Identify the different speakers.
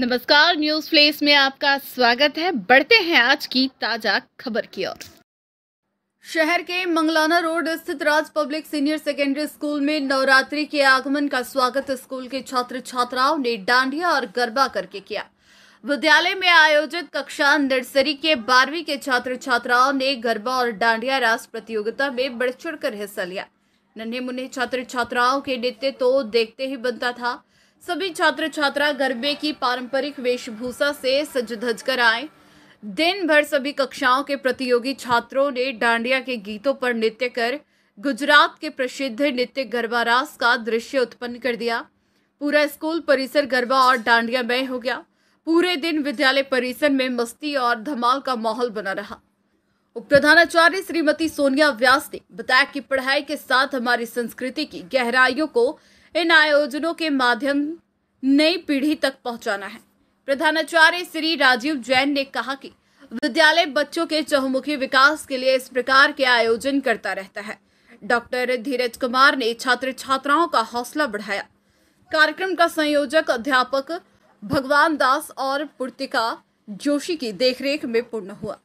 Speaker 1: नमस्कार news place में आपका स्वागत है बढ़ते हैं आज की ताजा खबर की ओर शहर के मंगलाना रोड स्थित Raj public senior secondary school में नवरात्रि के आगमन का स्वागत स्कूल के छात्र छात्राओं ने डांडिया और गरबा करके किया विद्यालय में आयोजित कक्षा नर्सरी के बारहवीं के छात्र छात्राओं ने गरबा और डांडिया रास प्रतियोगिता में बढ़ चढ़कर हिस्सा लिया नन्हे मुन्ने छात्र छात्राओं के नृत्य तो देखते ही बनता था सभी छात्र छात्रा गरबे की पारंपरिक वेशभूषा से सज धज कर आए दिन भर सभी कक्षाओं के प्रतियोगी छात्रों ने डांडिया के गीतों पर नृत्य कर गुजरात के प्रसिद्ध नृत्य गरबा रास का दृश्य उत्पन्न कर दिया पूरा स्कूल परिसर गरबा और डांडिया में हो गया पूरे दिन विद्यालय परिसर में मस्ती और धमाल का माहौल बना रहा उप प्रधानाचार्य श्रीमती सोनिया व्यास ने बताया कि पढ़ाई के साथ हमारी संस्कृति की गहराइयों को इन आयोजनों के माध्यम नई पीढ़ी तक पहुंचाना है प्रधानाचार्य श्री राजीव जैन ने कहा कि विद्यालय बच्चों के चहुमुखी विकास के लिए इस प्रकार के आयोजन करता रहता है डॉक्टर धीरज कुमार ने छात्र छात्राओं का हौसला बढ़ाया कार्यक्रम का संयोजक अध्यापक भगवान दास और पुर्तिका जोशी की देखरेख में पूर्ण हुआ